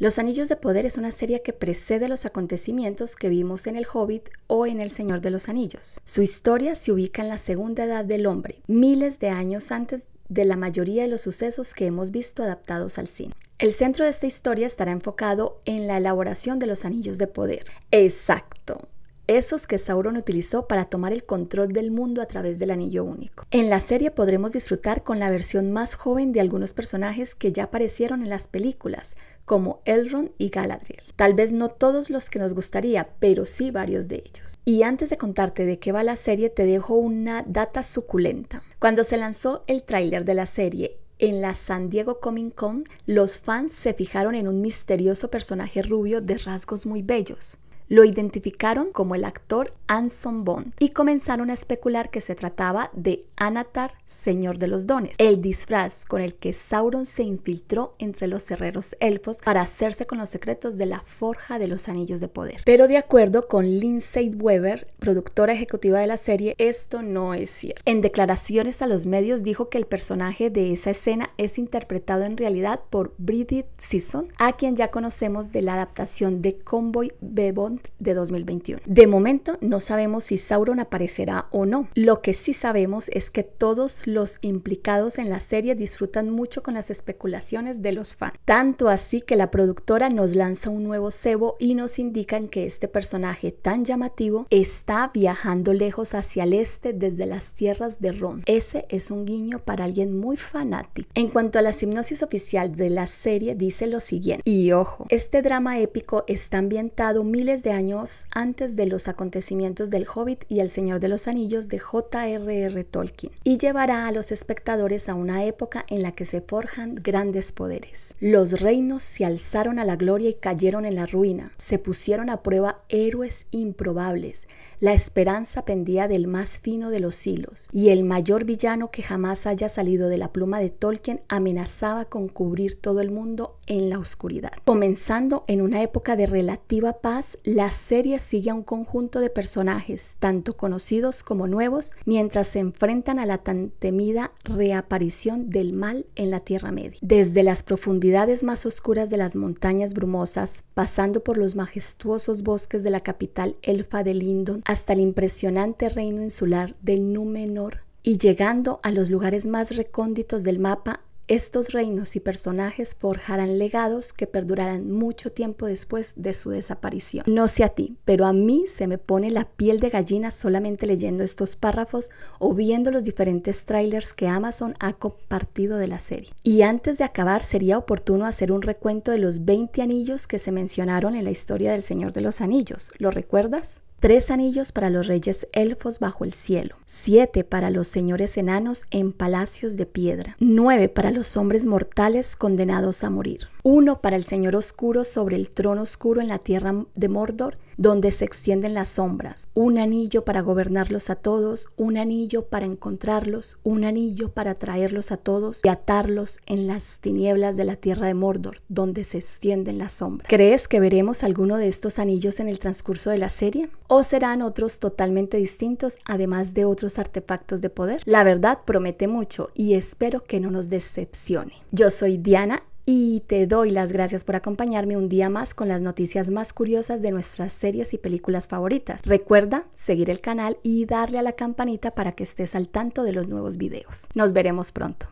Los Anillos de Poder es una serie que precede los acontecimientos que vimos en El Hobbit o en El Señor de los Anillos. Su historia se ubica en la segunda edad del hombre, miles de años antes de la mayoría de los sucesos que hemos visto adaptados al cine. El centro de esta historia estará enfocado en la elaboración de los anillos de poder. Exacto esos que Sauron utilizó para tomar el control del mundo a través del Anillo Único. En la serie podremos disfrutar con la versión más joven de algunos personajes que ya aparecieron en las películas, como Elrond y Galadriel. Tal vez no todos los que nos gustaría, pero sí varios de ellos. Y antes de contarte de qué va la serie, te dejo una data suculenta. Cuando se lanzó el tráiler de la serie en la San Diego Comic Con, los fans se fijaron en un misterioso personaje rubio de rasgos muy bellos. Lo identificaron como el actor Anson Bond y comenzaron a especular que se trataba de Anatar, Señor de los Dones, el disfraz con el que Sauron se infiltró entre los herreros elfos para hacerse con los secretos de la forja de los anillos de poder. Pero de acuerdo con Lindsay Weber, productora ejecutiva de la serie, esto no es cierto. En declaraciones a los medios dijo que el personaje de esa escena es interpretado en realidad por Bridget Sisson, a quien ya conocemos de la adaptación de Convoy Bebond de 2021. De momento no sabemos si Sauron aparecerá o no. Lo que sí sabemos es que todos los implicados en la serie disfrutan mucho con las especulaciones de los fans. Tanto así que la productora nos lanza un nuevo cebo y nos indican que este personaje tan llamativo es está viajando lejos hacia el este desde las tierras de Ron. Ese es un guiño para alguien muy fanático. En cuanto a la hipnosis oficial de la serie, dice lo siguiente. Y ojo, este drama épico está ambientado miles de años antes de los acontecimientos del Hobbit y el Señor de los Anillos de J.R.R. Tolkien y llevará a los espectadores a una época en la que se forjan grandes poderes. Los reinos se alzaron a la gloria y cayeron en la ruina. Se pusieron a prueba héroes improbables. La esperanza pendía del más fino de los hilos, y el mayor villano que jamás haya salido de la pluma de Tolkien amenazaba con cubrir todo el mundo en la oscuridad. Comenzando en una época de relativa paz, la serie sigue a un conjunto de personajes, tanto conocidos como nuevos, mientras se enfrentan a la tan temida reaparición del mal en la Tierra Media. Desde las profundidades más oscuras de las montañas brumosas, pasando por los majestuosos bosques de la capital elfa de Lindon, hasta el impresionante reino insular de Númenor y llegando a los lugares más recónditos del mapa, estos reinos y personajes forjarán legados que perdurarán mucho tiempo después de su desaparición. No sé a ti, pero a mí se me pone la piel de gallina solamente leyendo estos párrafos o viendo los diferentes trailers que Amazon ha compartido de la serie. Y antes de acabar, sería oportuno hacer un recuento de los 20 anillos que se mencionaron en la historia del Señor de los Anillos. ¿Lo recuerdas? tres anillos para los reyes elfos bajo el cielo, siete para los señores enanos en palacios de piedra, nueve para los hombres mortales condenados a morir uno para el Señor oscuro sobre el trono oscuro en la tierra de Mordor, donde se extienden las sombras, un anillo para gobernarlos a todos, un anillo para encontrarlos, un anillo para traerlos a todos y atarlos en las tinieblas de la tierra de Mordor, donde se extienden las sombras. ¿Crees que veremos alguno de estos anillos en el transcurso de la serie? ¿O serán otros totalmente distintos, además de otros artefactos de poder? La verdad promete mucho y espero que no nos decepcione. Yo soy Diana y te doy las gracias por acompañarme un día más con las noticias más curiosas de nuestras series y películas favoritas. Recuerda seguir el canal y darle a la campanita para que estés al tanto de los nuevos videos. Nos veremos pronto.